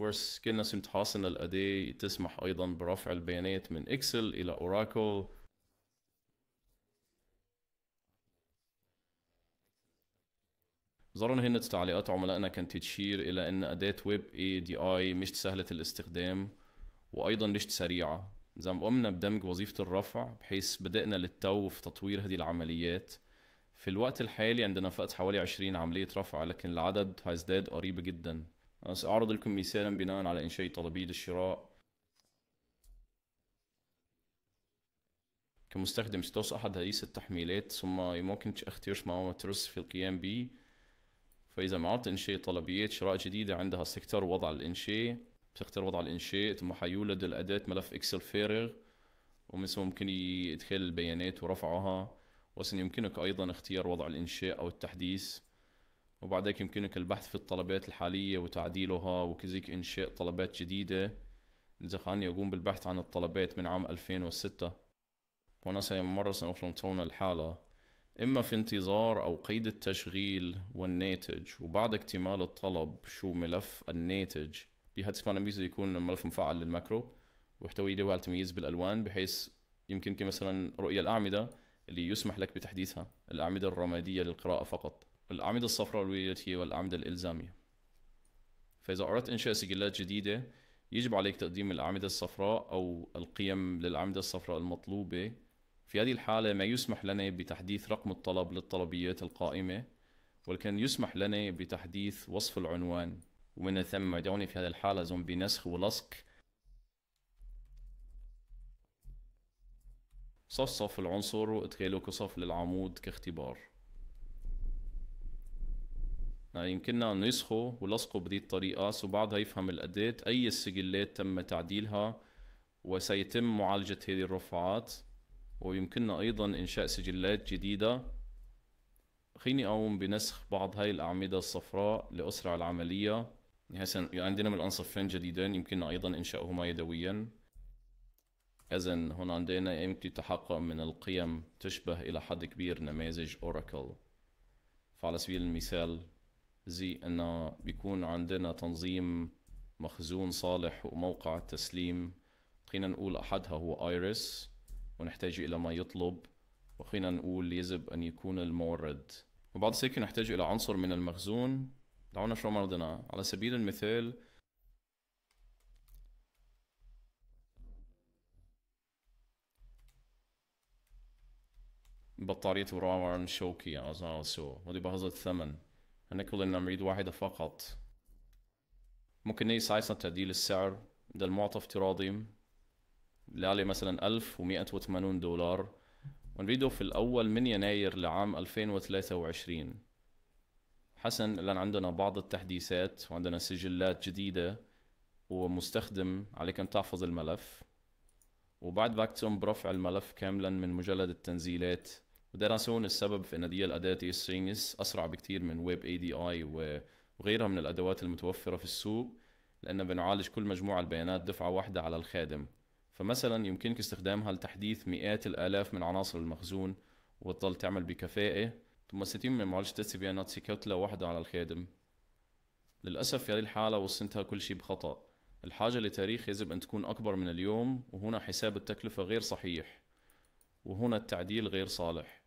كورس كلنا متحاصنة الأداة تسمح أيضا برفع البيانات من إكسل إلى أوراكل ظرا هنا تعليقات عملائنا كانت تشير إلى أن أداة ويب اي دي آي مش سهلة الاستخدام وأيضا مش سريعة زي ما قمنا بدمج وظيفة الرفع بحيث بدأنا للتو في تطوير هذه العمليات في الوقت الحالي عندنا فقط حوالي 20 عملية رفع لكن العدد هيزداد قريب جدا سأعرض لكم مثالا بناء على إنشاء طلبية الشراء كمستخدم ستوصل أحد هذه التحميلات ثم يمكن اختيار ما هو مترس في القيام به فإذا ما عرضت إنشاء طلبيات شراء جديدة عندها استكتار وضع الإنشاء بتختار وضع الإنشاء ثم حيولد الأداة ملف إكسل فارغ ومن ثم ممكن إدخال البيانات ورفعها وسن يمكنك أيضا اختيار وضع الإنشاء أو التحديث وبعدك يمكنك البحث في الطلبات الحالية وتعديلها وكذلك إنشاء طلبات جديدة اذا خلاني أقوم بالبحث عن الطلبات من عام 2006 ونسي مرة سنخلطون الحالة إما في انتظار أو قيد التشغيل والناتج وبعد اكتمال الطلب شو ملف الناتج انا ميزة يكون ملف مفعل للماكرو ويحتوي على تمييز بالألوان بحيث يمكنك مثلا رؤية الأعمدة اللي يسمح لك بتحديثها الأعمدة الرمادية للقراءة فقط الأعمدة الصفراء الصفراوية والأعمدة الإلزامية فإذا أردت إنشاء سجلات جديدة يجب عليك تقديم الأعمدة الصفراء أو القيم للأعمدة الصفراء المطلوبة في هذه الحالة ما يسمح لنا بتحديث رقم الطلب للطلبيات القائمة ولكن يسمح لنا بتحديث وصف العنوان ومن ثم دعوني في هذه الحالة زوم بنسخ ولصق صفصف العنصر وادخله كصف للعمود كاختبار آه، يمكننا نعم أن نسخه ولصقه بهذه الطريقة سو بعدها يفهم الأداة أي السجلات تم تعديلها وسيتم معالجة هذه الرفعات ويمكننا أيضا إنشاء سجلات جديدة خليني أقوم بنسخ بعض هاي الأعمدة الصفراء لأسرع العملية يعني هسا يعني عندنا من الأنصفين جديدين يمكننا أيضا إنشاؤهما يدويا إذا هنا عندنا يمكن تحقق من القيم تشبه إلى حد كبير نماذج أوراكل فعلى سبيل المثال زي أنه بيكون عندنا تنظيم مخزون صالح وموقع التسليم خلينا نقول أحدها هو ايريس ونحتاج إلى ما يطلب وخلينا نقول يجب أن يكون المورد وبعد هيك نحتاج إلى عنصر من المخزون دعونا شو مرضنا على سبيل المثال بطارية وراور شوكي عزاو سو ودي بهذا الثمن هناكل نريد واحدة فقط ممكن نقيس عايزنا تعديل السعر ده المعطى افتراضي اللي عليه مثلا وثمانون دولار ونريده في الأول من يناير لعام 2023 حسن الآن عندنا بعض التحديثات وعندنا سجلات جديدة ومستخدم عليك أن تحفظ الملف وبعد باكتم برفع الملف كاملا من مجلد التنزيلات ودراسون السبب في أن دي الأداة اس أسرع بكتير من ويب اي دي اي وغيرها من الأدوات المتوفرة في السوق لأن بنعالج كل مجموعة البيانات دفعة واحدة على الخادم فمثلا يمكنك استخدامها لتحديث مئات الآلاف من عناصر المخزون وتضل تعمل بكفاءة ثم ستتم من معالجة البيانات كتلة واحدة على الخادم للأسف في هذه الحالة وصلتها كل شيء بخطأ الحاجة لتاريخ يجب أن تكون أكبر من اليوم وهنا حساب التكلفة غير صحيح وهنا التعديل غير صالح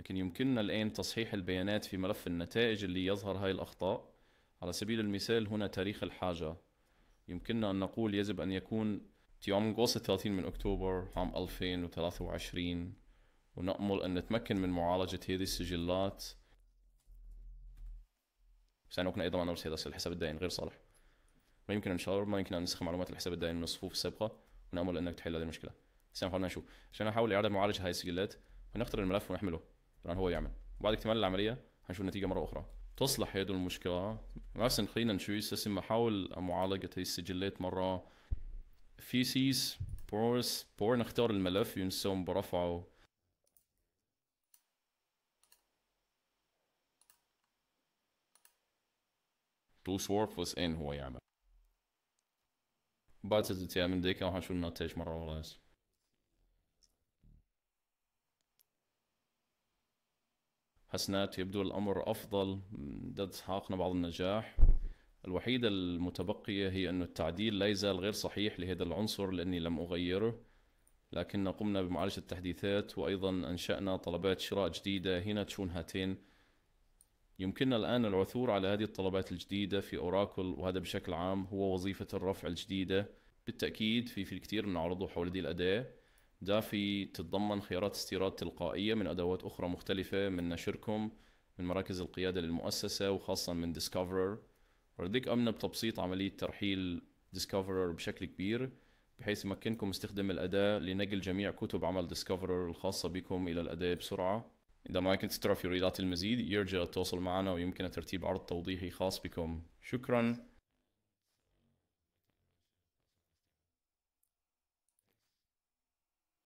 لكن يمكننا الآن تصحيح البيانات في ملف النتائج اللي يظهر هاي الأخطاء على سبيل المثال هنا تاريخ الحاجة يمكننا أن نقول يجب أن يكون يوم 30 من أكتوبر عام 2023 ونأمل أن نتمكن من معالجة هذه السجلات بس أنا كنا أيضا نرسل هذا الحساب الدائن غير صالح ما يمكن أن شاور ما يمكن أن نسخ معلومات الحساب الدائن من الصفوف السابقة ونأمل أنك تحل هذه المشكلة بس حاولنا نشوف نحاول إعادة معالجة هذه السجلات ونختار الملف ونحمله طبعا هو يعمل وبعد اكتمال العمليه هنشوف النتيجه مره اخرى تصلح هذه المشكلة بس خلينا نشوف سيستم محاول معالجة هي السجلات مرة في سيس بورس بور نختار الملف ينسون برفعه تو سورف وس ان هو يعمل بعد تتعمل ديك او هنشوف النتائج مرة ورا حسنات يبدو الأمر أفضل ده حققنا بعض النجاح الوحيدة المتبقية هي أن التعديل لا يزال غير صحيح لهذا العنصر لأني لم أغيره لكن قمنا بمعالجة التحديثات وأيضا أنشأنا طلبات شراء جديدة هنا تشون هاتين يمكننا الآن العثور على هذه الطلبات الجديدة في أوراكل وهذا بشكل عام هو وظيفة الرفع الجديدة بالتأكيد في في الكثير من عرضه حول هذه الأداة دافي تتضمن خيارات استيراد تلقائية من أدوات أخرى مختلفة من نشركم من مراكز القيادة للمؤسسة وخاصة من ديسكوفرر ورديك أمن بتبسيط عملية ترحيل ديسكوفرر بشكل كبير بحيث يمكنكم استخدام الأداة لنقل جميع كتب عمل ديسكوفرر الخاصة بكم إلى الأداة بسرعة إذا ما كنت تعرف يريدات المزيد يرجى التواصل معنا ويمكن ترتيب عرض توضيحي خاص بكم شكراً